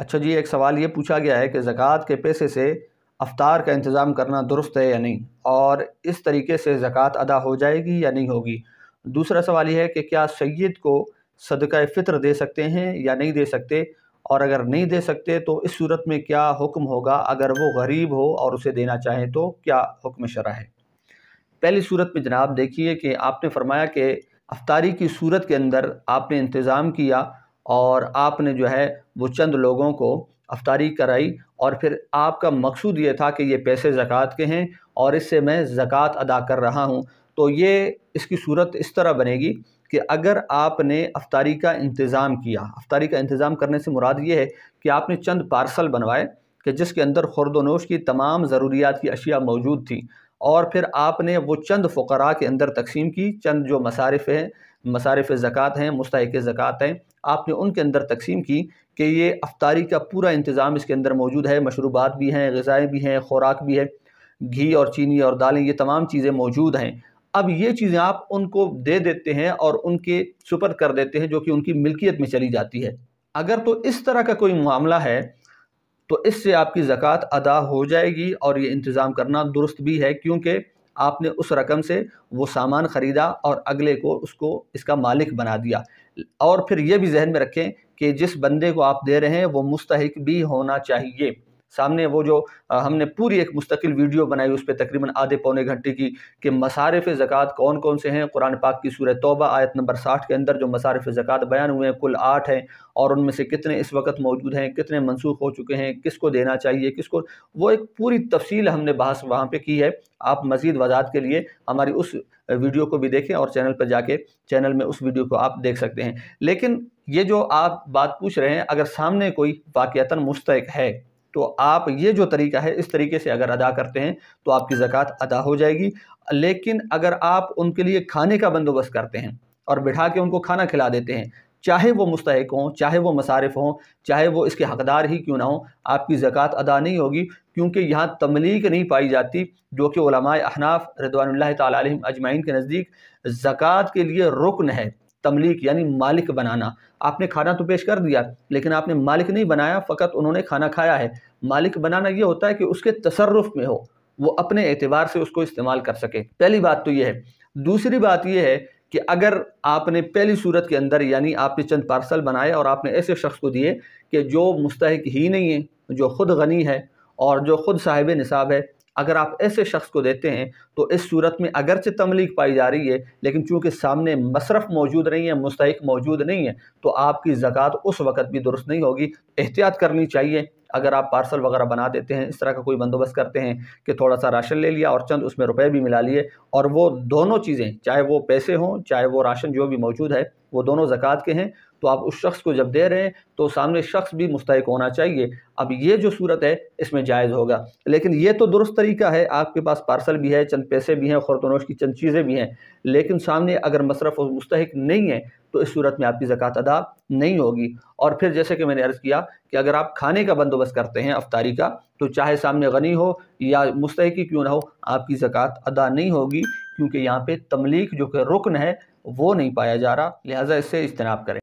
अच्छा जी एक सवाल ये पूछा गया है कि ज़क़़त के पैसे से अफ्तार का इंतज़ाम करना दुरुस्त है या नहीं और इस तरीके से ज़क़़त अदा हो जाएगी या नहीं होगी दूसरा सवाल यह है कि क्या सैद को सदका फ़ितर दे सकते हैं या नहीं दे सकते और अगर नहीं दे सकते तो इस सूरत में क्या हुक्म होगा अगर वो गरीब हो और उसे देना चाहें तो क्या हुक्म शरा है पहली सूरत में जनाब देखिए कि आपने फरमाया कि अफ्तारी की सूरत के अंदर आपने इंतज़ाम किया और आपने जो है वो चंद लोगों को अफ्तारी कराई और फिर आपका मकसूद ये था कि ये पैसे ज़क़़त के हैं और इससे मैं ज़क़़त अदा कर रहा हूँ तो ये इसकी सूरत इस तरह बनेगी कि अगर आपने अफ्तारी का इंतज़ाम किया अफ्तारी का इंतज़ाम करने से मुराद ये है कि आपने चंद पार्सल बनवाए कि जिसके अंदर खुरदोनोश की तमाम ज़रूरियात की अशिया मौजूद थी और फिर आपने वो चंद फ़करा के अंदर तकसीम की चंद जो मसारफ हैं मसारफ ज़क़़त हैं मुस्तक ज़क़़त हैं आपने उनके अंदर तकसीम की कि ये अफ्तारी का पूरा इंतज़ाम इसके अंदर मौजूद है मशरूबात भी हैं गज़ाएँ भी हैं खुराक भी है घी और चीनी और दालें ये तमाम चीज़ें मौजूद हैं अब ये चीज़ें आप उनको दे देते हैं और उनके सुपर कर देते हैं जो कि उनकी मिल्कियत में चली जाती है अगर तो इस तरह का कोई मामला है तो इससे आपकी ज़क़़त अदा हो जाएगी और ये इंतज़ाम करना दुरुस्त भी है क्योंकि आपने उस रकम से वो सामान ख़रीदा और अगले को उसको इसका मालिक बना दिया और फिर ये भी जहन में रखें कि जिस बंदे को आप दे रहे हैं वो मुस्तक भी होना चाहिए सामने वो जो हमने पूरी एक मुस्तकिल वीडियो बनाई उस पर तकरीबन आधे पौने घंटे की कि मसारफ ज़क़़त कौन कौन से हैं कुरान पाक की सूर तोबा आयत नंबर साठ के अंदर जो मसारफ ज़क़़त बयान हुए हैं कुल आठ हैं और उनमें से कितने इस वक्त मौजूद हैं कितने मनसूख हो चुके हैं किसको देना चाहिए किसको वो एक पूरी तफसील हमने बहस वहाँ पर की है आप मज़ीद वजात के लिए हमारी उस वीडियो को भी देखें और चैनल पर जाके चैनल में उस वीडियो को आप देख सकते हैं लेकिन ये जो आप बात पूछ रहे हैं अगर सामने कोई वाक़ता मुस्तक है तो आप ये जो तरीका है इस तरीके से अगर अदा करते हैं तो आपकी ज़क़़त अदा हो जाएगी लेकिन अगर आप उनके लिए खाने का बंदोबस्त करते हैं और बिठा के उनको खाना खिला देते हैं चाहे वो मुस्तक हों चाहे वो मसारफ हों चाहे वो इसके हकदार ही क्यों ना हो आपकी ज़क़़त अदा नहीं होगी क्योंकि यहाँ तमलीक नहीं पाई जाती जो कि अहनाफ़ रदवान तजमैन के नज़दीक ज़क़़त के लिए रुकन है तमलीक यानी मालिक बनाना आपने खाना तो पेश कर दिया लेकिन आपने मालिक नहीं बनाया फ़कत उन्होंने खाना खाया है मालिक बनाना ये होता है कि उसके तसरफ़ में हो वो अपने एतबार से उसको इस्तेमाल कर सके पहली बात तो ये है दूसरी बात यह है कि अगर आपने पहली सूरत के अंदर यानी आपने चंद पार्सल बनाए और आपने ऐसे शख्स को दिए कि जो मुस्तक ही नहीं है जो ख़ुद गनी है और जो ख़ुद साहिब निसाब है अगर आप ऐसे शख्स को देते हैं तो इस सूरत में अगरचे तमलीक पाई जा रही है लेकिन चूंकि सामने मशरफ मौजूद नहीं है मुस्तक मौजूद नहीं है तो आपकी ज़क़़त उस वक़्त भी दुरुस्त नहीं होगी एहतियात करनी चाहिए अगर आप पार्सल वगैरह बना देते हैं इस तरह का कोई बंदोबस्त करते हैं कि थोड़ा सा राशन ले लिया और चंद उसमें रुपए भी मिला लिए और वो दोनों चीज़ें चाहे वो पैसे हों चाहे वो राशन जो भी मौजूद है वो दोनों ज़क़़त के हैं तो आप उस शख्स को जब दे रहे हैं तो सामने शख्स भी मुस्तक होना चाहिए अब ये जो सूरत है इसमें जायज़ होगा लेकिन ये तो दुरुस्त तरीका है आपके पास पार्सल भी है चंद पैसे भी हैं खुरतनोश की चंद चीज़ें भी हैं लेकिन सामने अगर मशरफ मुस्तक नहीं है तो इस सूरत में आपकी ज़क़़त अदा नहीं होगी और फिर जैसे कि मैंने अर्ज़ किया कि अगर आप खाने का बंदोबस्त करते हैं अफ्तारी का तो चाहे सामने गनी हो या मुस्तकी क्यों ना हो आपकी ज़क़़त अदा नहीं होगी क्योंकि यहाँ पर तमलीक जो कि रुकन है वो नहीं पाया जा रहा लिहाजा इससे इजतनाब करें